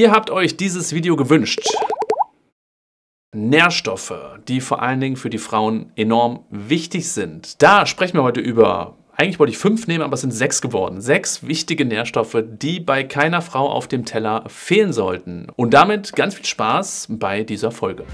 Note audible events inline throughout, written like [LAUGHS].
Ihr habt euch dieses Video gewünscht. Nährstoffe, die vor allen Dingen für die Frauen enorm wichtig sind. Da sprechen wir heute über eigentlich wollte ich fünf nehmen, aber es sind sechs geworden. Sechs wichtige Nährstoffe, die bei keiner Frau auf dem Teller fehlen sollten. Und damit ganz viel Spaß bei dieser Folge.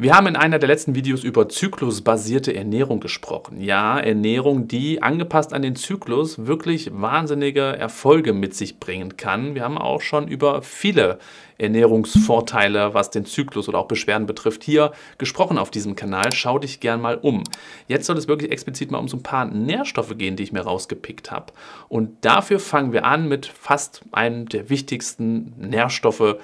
Wir haben in einer der letzten Videos über zyklusbasierte Ernährung gesprochen. Ja, Ernährung, die angepasst an den Zyklus wirklich wahnsinnige Erfolge mit sich bringen kann. Wir haben auch schon über viele Ernährungsvorteile, was den Zyklus oder auch Beschwerden betrifft, hier gesprochen auf diesem Kanal. Schau dich gern mal um. Jetzt soll es wirklich explizit mal um so ein paar Nährstoffe gehen, die ich mir rausgepickt habe. Und dafür fangen wir an mit fast einem der wichtigsten Nährstoffe,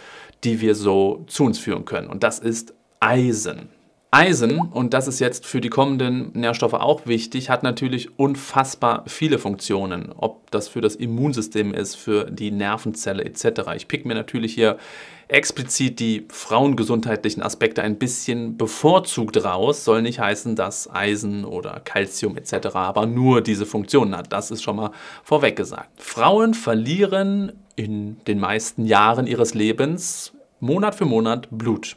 die wir so zu uns führen können. Und das ist Eisen. Eisen, und das ist jetzt für die kommenden Nährstoffe auch wichtig, hat natürlich unfassbar viele Funktionen. Ob das für das Immunsystem ist, für die Nervenzelle etc. Ich pick mir natürlich hier explizit die frauengesundheitlichen Aspekte ein bisschen bevorzugt raus. Soll nicht heißen, dass Eisen oder Calcium etc. aber nur diese Funktionen hat. Das ist schon mal vorweg gesagt. Frauen verlieren in den meisten Jahren ihres Lebens Monat für Monat Blut.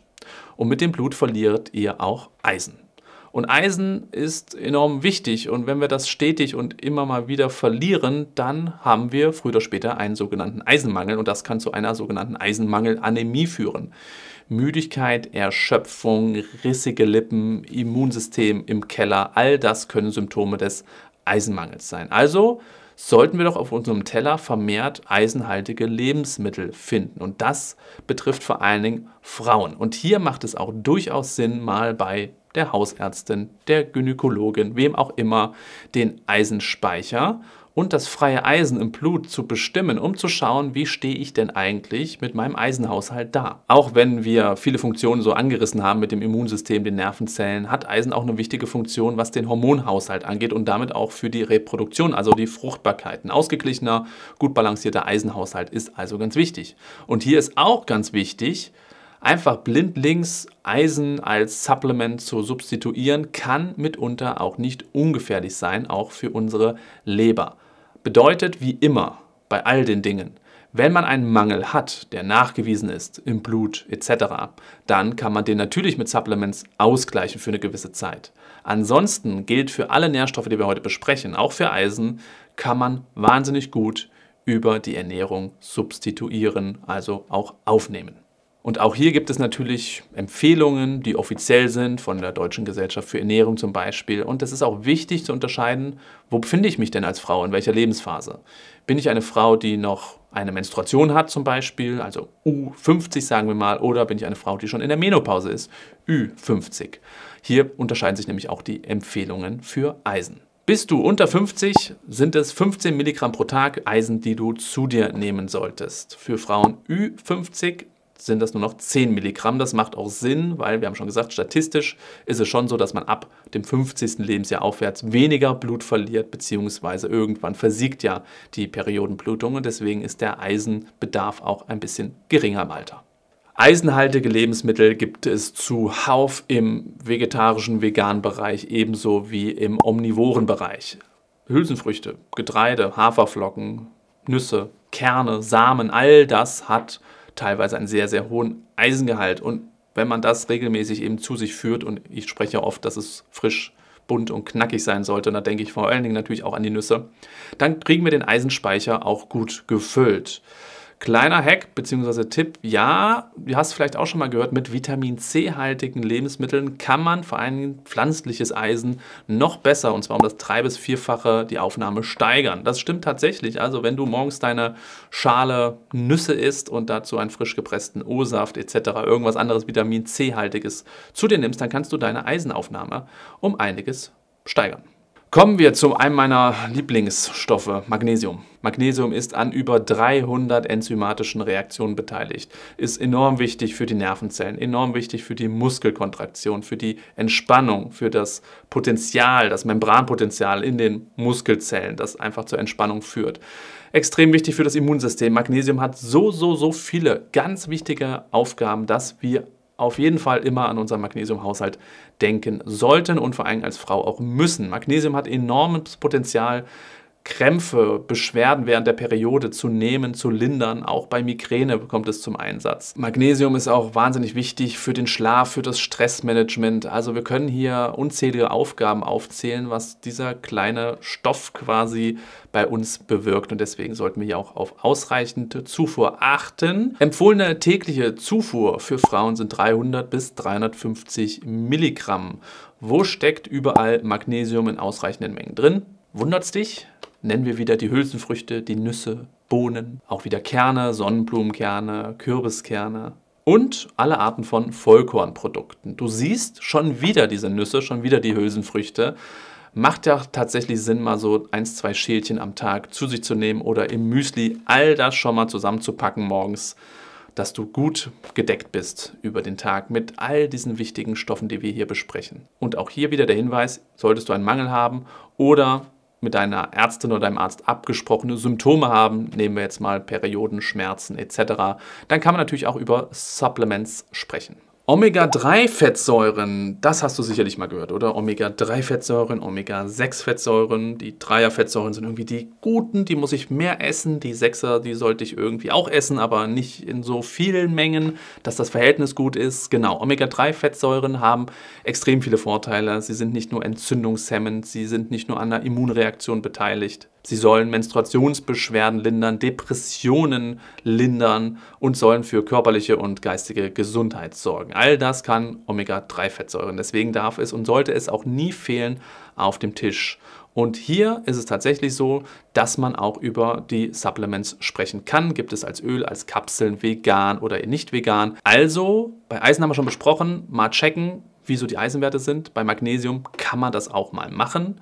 Und mit dem Blut verliert ihr auch Eisen. Und Eisen ist enorm wichtig und wenn wir das stetig und immer mal wieder verlieren, dann haben wir früher oder später einen sogenannten Eisenmangel und das kann zu einer sogenannten Eisenmangelanämie führen. Müdigkeit, Erschöpfung, rissige Lippen, Immunsystem im Keller, all das können Symptome des Eisenmangels sein. Also sollten wir doch auf unserem Teller vermehrt eisenhaltige Lebensmittel finden. Und das betrifft vor allen Dingen Frauen. Und hier macht es auch durchaus Sinn, mal bei der Hausärztin, der Gynäkologin, wem auch immer, den Eisenspeicher und das freie Eisen im Blut zu bestimmen, um zu schauen, wie stehe ich denn eigentlich mit meinem Eisenhaushalt da. Auch wenn wir viele Funktionen so angerissen haben mit dem Immunsystem, den Nervenzellen, hat Eisen auch eine wichtige Funktion, was den Hormonhaushalt angeht und damit auch für die Reproduktion, also die Fruchtbarkeit. Ein ausgeglichener, gut balancierter Eisenhaushalt ist also ganz wichtig. Und hier ist auch ganz wichtig, einfach blindlings Eisen als Supplement zu substituieren, kann mitunter auch nicht ungefährlich sein, auch für unsere Leber. Bedeutet wie immer bei all den Dingen, wenn man einen Mangel hat, der nachgewiesen ist im Blut etc., dann kann man den natürlich mit Supplements ausgleichen für eine gewisse Zeit. Ansonsten gilt für alle Nährstoffe, die wir heute besprechen, auch für Eisen, kann man wahnsinnig gut über die Ernährung substituieren, also auch aufnehmen. Und auch hier gibt es natürlich Empfehlungen, die offiziell sind, von der Deutschen Gesellschaft für Ernährung zum Beispiel. Und es ist auch wichtig zu unterscheiden, wo befinde ich mich denn als Frau, in welcher Lebensphase? Bin ich eine Frau, die noch eine Menstruation hat zum Beispiel, also U50 sagen wir mal, oder bin ich eine Frau, die schon in der Menopause ist, Ü50. Hier unterscheiden sich nämlich auch die Empfehlungen für Eisen. Bist du unter 50, sind es 15 Milligramm pro Tag Eisen, die du zu dir nehmen solltest. Für Frauen Ü50 sind das nur noch 10 Milligramm. Das macht auch Sinn, weil wir haben schon gesagt, statistisch ist es schon so, dass man ab dem 50. Lebensjahr aufwärts weniger Blut verliert, beziehungsweise irgendwann versiegt ja die Periodenblutung und deswegen ist der Eisenbedarf auch ein bisschen geringer im Alter. Eisenhaltige Lebensmittel gibt es zuhauf im vegetarischen, veganen Bereich ebenso wie im omnivoren Bereich. Hülsenfrüchte, Getreide, Haferflocken, Nüsse, Kerne, Samen, all das hat teilweise einen sehr, sehr hohen Eisengehalt. Und wenn man das regelmäßig eben zu sich führt, und ich spreche oft, dass es frisch, bunt und knackig sein sollte, und da denke ich vor allen Dingen natürlich auch an die Nüsse, dann kriegen wir den Eisenspeicher auch gut gefüllt. Kleiner Hack bzw. Tipp, ja, du hast vielleicht auch schon mal gehört, mit Vitamin C-haltigen Lebensmitteln kann man vor allem pflanzliches Eisen noch besser, und zwar um das drei- bis vierfache, die Aufnahme steigern. Das stimmt tatsächlich. Also wenn du morgens deine Schale Nüsse isst und dazu einen frisch gepressten O-Saft etc., irgendwas anderes Vitamin C-haltiges zu dir nimmst, dann kannst du deine Eisenaufnahme um einiges steigern. Kommen wir zu einem meiner Lieblingsstoffe, Magnesium. Magnesium ist an über 300 enzymatischen Reaktionen beteiligt, ist enorm wichtig für die Nervenzellen, enorm wichtig für die Muskelkontraktion, für die Entspannung, für das Potenzial, das Membranpotenzial in den Muskelzellen, das einfach zur Entspannung führt. Extrem wichtig für das Immunsystem. Magnesium hat so, so, so viele ganz wichtige Aufgaben, dass wir auf jeden Fall immer an unserem Magnesiumhaushalt denken sollten und vor allem als Frau auch müssen. Magnesium hat enormes Potenzial Krämpfe, Beschwerden während der Periode zu nehmen, zu lindern. Auch bei Migräne kommt es zum Einsatz. Magnesium ist auch wahnsinnig wichtig für den Schlaf, für das Stressmanagement. Also wir können hier unzählige Aufgaben aufzählen, was dieser kleine Stoff quasi bei uns bewirkt. Und deswegen sollten wir hier auch auf ausreichende Zufuhr achten. Empfohlene tägliche Zufuhr für Frauen sind 300 bis 350 Milligramm. Wo steckt überall Magnesium in ausreichenden Mengen drin? Wundert's dich? nennen wir wieder die Hülsenfrüchte, die Nüsse, Bohnen, auch wieder Kerne, Sonnenblumenkerne, Kürbiskerne und alle Arten von Vollkornprodukten. Du siehst schon wieder diese Nüsse, schon wieder die Hülsenfrüchte. Macht ja tatsächlich Sinn, mal so ein, zwei Schälchen am Tag zu sich zu nehmen oder im Müsli all das schon mal zusammenzupacken morgens, dass du gut gedeckt bist über den Tag mit all diesen wichtigen Stoffen, die wir hier besprechen. Und auch hier wieder der Hinweis, solltest du einen Mangel haben oder mit deiner Ärztin oder deinem Arzt abgesprochene Symptome haben, nehmen wir jetzt mal Periodenschmerzen etc., dann kann man natürlich auch über Supplements sprechen. Omega-3-Fettsäuren, das hast du sicherlich mal gehört, oder? Omega-3-Fettsäuren, Omega-6-Fettsäuren, die Dreier-Fettsäuren sind irgendwie die guten, die muss ich mehr essen. Die Sechser, die sollte ich irgendwie auch essen, aber nicht in so vielen Mengen, dass das Verhältnis gut ist. Genau, Omega-3-Fettsäuren haben extrem viele Vorteile. Sie sind nicht nur entzündungshemmend, sie sind nicht nur an der Immunreaktion beteiligt. Sie sollen Menstruationsbeschwerden lindern, Depressionen lindern und sollen für körperliche und geistige Gesundheit sorgen. All das kann Omega-3-Fettsäuren. Deswegen darf es und sollte es auch nie fehlen auf dem Tisch. Und hier ist es tatsächlich so, dass man auch über die Supplements sprechen kann. Gibt es als Öl, als Kapseln, vegan oder nicht vegan. Also, bei Eisen haben wir schon besprochen, mal checken, wieso die Eisenwerte sind. Bei Magnesium kann man das auch mal machen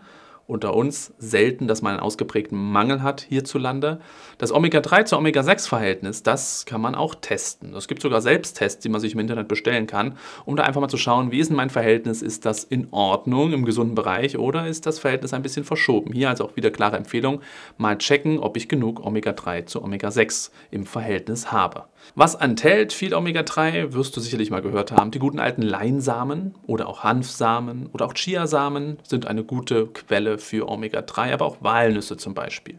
unter uns selten, dass man einen ausgeprägten Mangel hat hierzulande. Das Omega-3 zu Omega-6-Verhältnis, das kann man auch testen. Es gibt sogar Selbsttests, die man sich im Internet bestellen kann, um da einfach mal zu schauen, wie ist denn mein Verhältnis? Ist das in Ordnung im gesunden Bereich oder ist das Verhältnis ein bisschen verschoben? Hier also auch wieder klare Empfehlung, mal checken, ob ich genug Omega-3 zu Omega-6 im Verhältnis habe. Was enthält viel Omega-3, wirst du sicherlich mal gehört haben. Die guten alten Leinsamen oder auch Hanfsamen oder auch Chiasamen sind eine gute Quelle für Omega-3, aber auch Walnüsse zum Beispiel.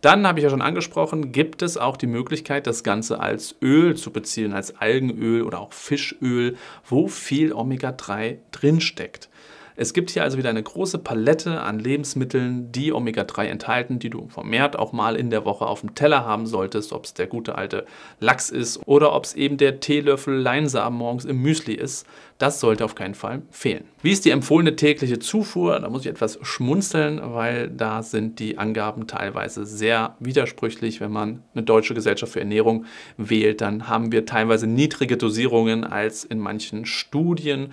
Dann habe ich ja schon angesprochen, gibt es auch die Möglichkeit, das Ganze als Öl zu beziehen, als Algenöl oder auch Fischöl, wo viel Omega-3 drinsteckt. Es gibt hier also wieder eine große Palette an Lebensmitteln, die Omega-3 enthalten, die du vermehrt auch mal in der Woche auf dem Teller haben solltest, ob es der gute alte Lachs ist oder ob es eben der Teelöffel Leinsamen morgens im Müsli ist. Das sollte auf keinen Fall fehlen. Wie ist die empfohlene tägliche Zufuhr? Da muss ich etwas schmunzeln, weil da sind die Angaben teilweise sehr widersprüchlich. Wenn man eine deutsche Gesellschaft für Ernährung wählt, dann haben wir teilweise niedrige Dosierungen als in manchen Studien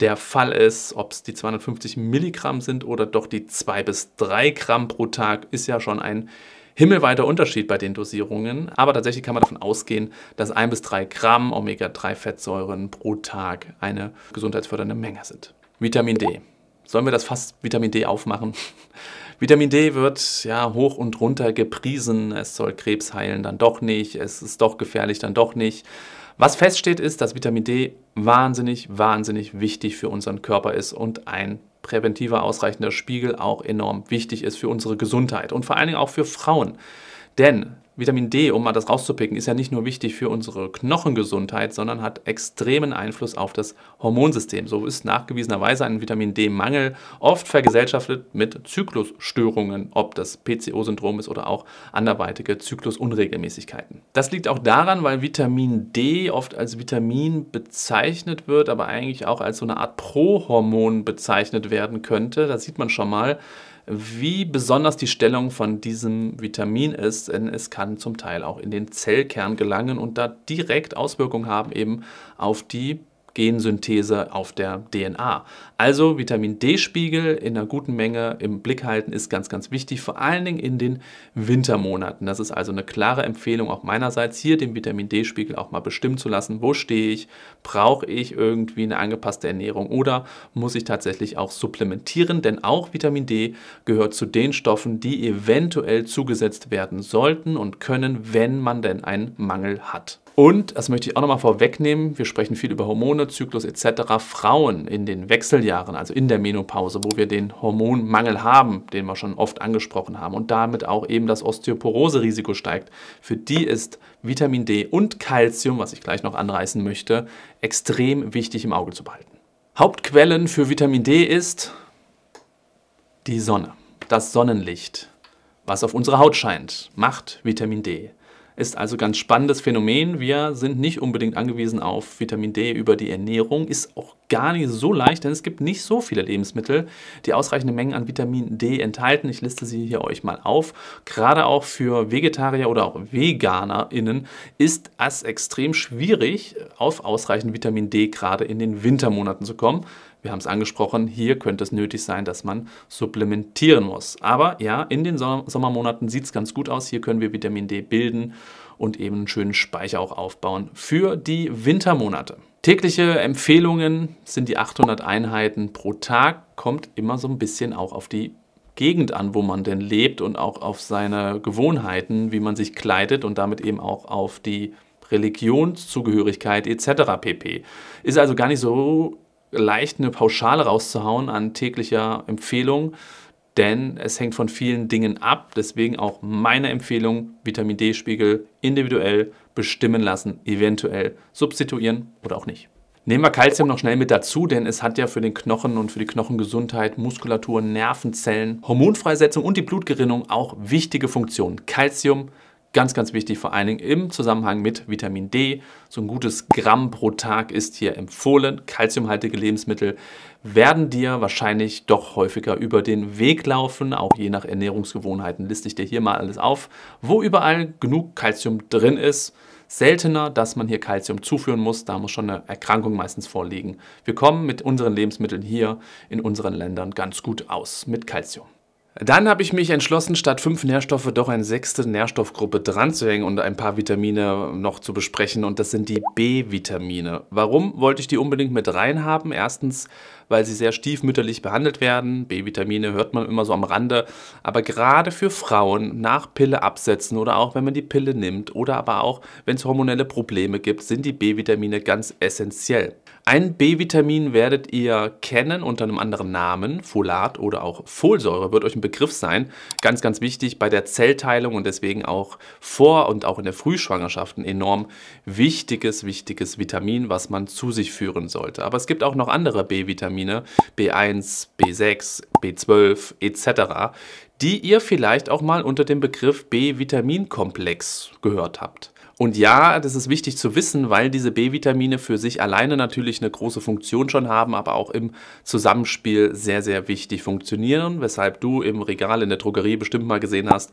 der Fall ist, ob es die 250 Milligramm sind oder doch die 2 bis 3 Gramm pro Tag, ist ja schon ein himmelweiter Unterschied bei den Dosierungen. Aber tatsächlich kann man davon ausgehen, dass 1 bis 3 Gramm Omega-3-Fettsäuren pro Tag eine gesundheitsfördernde Menge sind. Vitamin D. Sollen wir das fast Vitamin D aufmachen? [LAUGHS] Vitamin D wird ja hoch und runter gepriesen. Es soll Krebs heilen, dann doch nicht. Es ist doch gefährlich, dann doch nicht. Was feststeht ist, dass Vitamin D wahnsinnig, wahnsinnig wichtig für unseren Körper ist und ein präventiver ausreichender Spiegel auch enorm wichtig ist für unsere Gesundheit und vor allen Dingen auch für Frauen. Denn Vitamin D, um mal das rauszupicken, ist ja nicht nur wichtig für unsere Knochengesundheit, sondern hat extremen Einfluss auf das Hormonsystem. So ist nachgewiesenerweise ein Vitamin D-Mangel oft vergesellschaftet mit Zyklusstörungen, ob das PCO-Syndrom ist oder auch anderweitige Zyklusunregelmäßigkeiten. Das liegt auch daran, weil Vitamin D oft als Vitamin bezeichnet wird, aber eigentlich auch als so eine Art Prohormon bezeichnet werden könnte. Das sieht man schon mal wie besonders die Stellung von diesem Vitamin ist, denn es kann zum Teil auch in den Zellkern gelangen und da direkt Auswirkungen haben eben auf die Gensynthese auf der DNA. Also Vitamin D-Spiegel in einer guten Menge im Blick halten ist ganz, ganz wichtig, vor allen Dingen in den Wintermonaten. Das ist also eine klare Empfehlung auch meinerseits, hier den Vitamin D-Spiegel auch mal bestimmen zu lassen. Wo stehe ich? Brauche ich irgendwie eine angepasste Ernährung oder muss ich tatsächlich auch supplementieren? Denn auch Vitamin D gehört zu den Stoffen, die eventuell zugesetzt werden sollten und können, wenn man denn einen Mangel hat. Und, das möchte ich auch nochmal vorwegnehmen, wir sprechen viel über Hormone, Zyklus etc. Frauen in den Wechseljahren, also in der Menopause, wo wir den Hormonmangel haben, den wir schon oft angesprochen haben und damit auch eben das Osteoporose-Risiko steigt. Für die ist Vitamin D und Calcium, was ich gleich noch anreißen möchte, extrem wichtig im Auge zu behalten. Hauptquellen für Vitamin D ist die Sonne, das Sonnenlicht, was auf unsere Haut scheint, macht Vitamin D. Ist also ganz spannendes Phänomen. Wir sind nicht unbedingt angewiesen auf Vitamin D über die Ernährung. Ist auch gar nicht so leicht, denn es gibt nicht so viele Lebensmittel, die ausreichende Mengen an Vitamin D enthalten. Ich liste sie hier euch mal auf. Gerade auch für Vegetarier oder auch VeganerInnen ist es extrem schwierig, auf ausreichend Vitamin D gerade in den Wintermonaten zu kommen wir haben es angesprochen, hier könnte es nötig sein, dass man supplementieren muss. Aber ja, in den Sommermonaten sieht es ganz gut aus. Hier können wir Vitamin D bilden und eben einen schönen Speicher auch aufbauen für die Wintermonate. Tägliche Empfehlungen sind die 800 Einheiten pro Tag, kommt immer so ein bisschen auch auf die Gegend an, wo man denn lebt und auch auf seine Gewohnheiten, wie man sich kleidet und damit eben auch auf die Religionszugehörigkeit etc. pp. Ist also gar nicht so leicht, eine Pauschale rauszuhauen an täglicher Empfehlung, denn es hängt von vielen Dingen ab. Deswegen auch meine Empfehlung, Vitamin D-Spiegel individuell bestimmen lassen, eventuell substituieren oder auch nicht. Nehmen wir Kalzium noch schnell mit dazu, denn es hat ja für den Knochen und für die Knochengesundheit, Muskulatur, Nervenzellen, Hormonfreisetzung und die Blutgerinnung auch wichtige Funktionen. Kalzium Ganz, ganz wichtig, vor allen Dingen im Zusammenhang mit Vitamin D. So ein gutes Gramm pro Tag ist hier empfohlen. Kalziumhaltige Lebensmittel werden dir wahrscheinlich doch häufiger über den Weg laufen. Auch je nach Ernährungsgewohnheiten liste ich dir hier mal alles auf, wo überall genug Kalzium drin ist. Seltener, dass man hier Kalzium zuführen muss, da muss schon eine Erkrankung meistens vorliegen. Wir kommen mit unseren Lebensmitteln hier in unseren Ländern ganz gut aus mit Kalzium. Dann habe ich mich entschlossen, statt fünf Nährstoffe doch eine sechste Nährstoffgruppe dran zu hängen und ein paar Vitamine noch zu besprechen und das sind die B-Vitamine. Warum wollte ich die unbedingt mit rein haben? Erstens, weil sie sehr stiefmütterlich behandelt werden. B-Vitamine hört man immer so am Rande, aber gerade für Frauen nach Pille absetzen oder auch wenn man die Pille nimmt oder aber auch wenn es hormonelle Probleme gibt, sind die B-Vitamine ganz essentiell. Ein B-Vitamin werdet ihr kennen unter einem anderen Namen. Folat oder auch Folsäure wird euch ein Begriff sein. Ganz, ganz wichtig bei der Zellteilung und deswegen auch vor und auch in der Frühschwangerschaft ein enorm wichtiges, wichtiges Vitamin, was man zu sich führen sollte. Aber es gibt auch noch andere B-Vitamine, B1, B6, B12 etc., die ihr vielleicht auch mal unter dem Begriff B-Vitaminkomplex gehört habt. Und ja, das ist wichtig zu wissen, weil diese B-Vitamine für sich alleine natürlich eine große Funktion schon haben, aber auch im Zusammenspiel sehr, sehr wichtig funktionieren, weshalb du im Regal in der Drogerie bestimmt mal gesehen hast,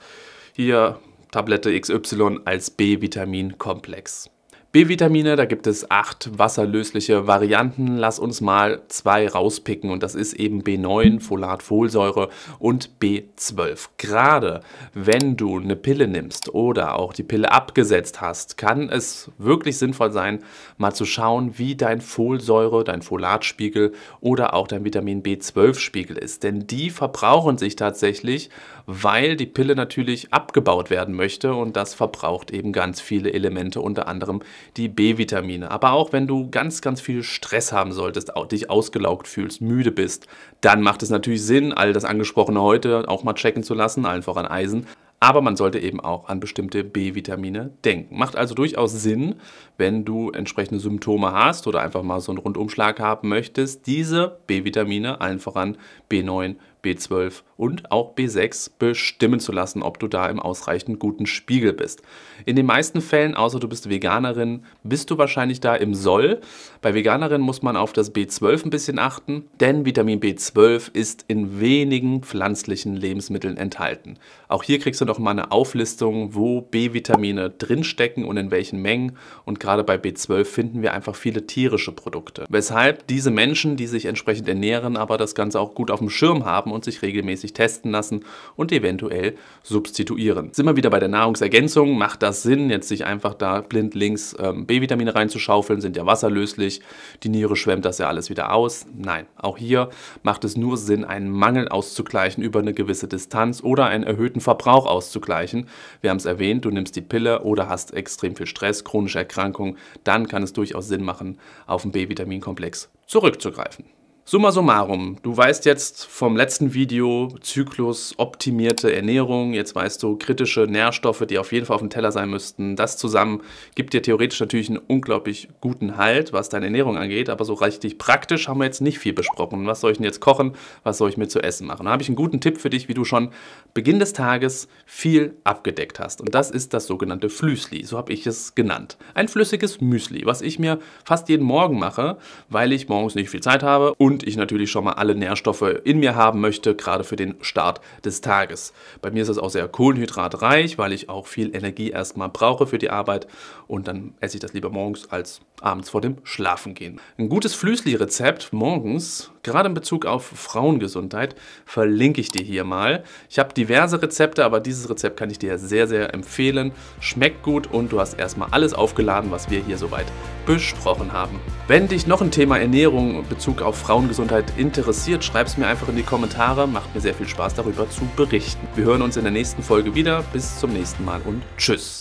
hier Tablette XY als b vitamin komplex B-Vitamine, da gibt es acht wasserlösliche Varianten. Lass uns mal zwei rauspicken und das ist eben B9, Folatfolsäure und B12. Gerade wenn du eine Pille nimmst oder auch die Pille abgesetzt hast, kann es wirklich sinnvoll sein, mal zu schauen, wie dein Folsäure, dein Folatspiegel oder auch dein Vitamin B12-Spiegel ist. Denn die verbrauchen sich tatsächlich weil die Pille natürlich abgebaut werden möchte und das verbraucht eben ganz viele Elemente, unter anderem die B-Vitamine. Aber auch wenn du ganz, ganz viel Stress haben solltest, dich ausgelaugt fühlst, müde bist, dann macht es natürlich Sinn, all das angesprochene heute auch mal checken zu lassen, allen voran Eisen. Aber man sollte eben auch an bestimmte B-Vitamine denken. Macht also durchaus Sinn, wenn du entsprechende Symptome hast oder einfach mal so einen Rundumschlag haben möchtest, diese B-Vitamine, allen voran B9, B12 und auch B6 bestimmen zu lassen, ob du da im ausreichend guten Spiegel bist. In den meisten Fällen, außer du bist Veganerin, bist du wahrscheinlich da im Soll. Bei Veganerin muss man auf das B12 ein bisschen achten, denn Vitamin B12 ist in wenigen pflanzlichen Lebensmitteln enthalten. Auch hier kriegst du noch mal eine Auflistung, wo B-Vitamine drinstecken und in welchen Mengen. Und gerade bei B12 finden wir einfach viele tierische Produkte. Weshalb diese Menschen, die sich entsprechend ernähren, aber das Ganze auch gut auf dem Schirm haben und sich regelmäßig testen lassen und eventuell substituieren. Sind wir wieder bei der Nahrungsergänzung, macht das Sinn, jetzt sich einfach da blindlings ähm, B-Vitamine reinzuschaufeln, sind ja wasserlöslich, die Niere schwemmt das ja alles wieder aus. Nein, auch hier macht es nur Sinn, einen Mangel auszugleichen über eine gewisse Distanz oder einen erhöhten Verbrauch auszugleichen. Wir haben es erwähnt, du nimmst die Pille oder hast extrem viel Stress, chronische Erkrankung, dann kann es durchaus Sinn machen, auf den B-Vitaminkomplex zurückzugreifen. Summa summarum, du weißt jetzt vom letzten Video Zyklus, optimierte Ernährung, jetzt weißt du kritische Nährstoffe, die auf jeden Fall auf dem Teller sein müssten. Das zusammen gibt dir theoretisch natürlich einen unglaublich guten Halt, was deine Ernährung angeht, aber so richtig praktisch haben wir jetzt nicht viel besprochen. Was soll ich denn jetzt kochen? Was soll ich mir zu essen machen? Da habe ich einen guten Tipp für dich, wie du schon Beginn des Tages viel abgedeckt hast. Und das ist das sogenannte Flüsli, so habe ich es genannt. Ein flüssiges Müsli, was ich mir fast jeden Morgen mache, weil ich morgens nicht viel Zeit habe und und ich natürlich schon mal alle Nährstoffe in mir haben möchte, gerade für den Start des Tages. Bei mir ist es auch sehr kohlenhydratreich, weil ich auch viel Energie erstmal brauche für die Arbeit und dann esse ich das lieber morgens als abends vor dem Schlafengehen. Ein gutes Flüsli-Rezept morgens gerade in Bezug auf Frauengesundheit, verlinke ich dir hier mal. Ich habe diverse Rezepte, aber dieses Rezept kann ich dir sehr, sehr empfehlen. Schmeckt gut und du hast erstmal alles aufgeladen, was wir hier soweit besprochen haben. Wenn dich noch ein Thema Ernährung in Bezug auf Frauengesundheit interessiert, schreib es mir einfach in die Kommentare. Macht mir sehr viel Spaß darüber zu berichten. Wir hören uns in der nächsten Folge wieder. Bis zum nächsten Mal und tschüss.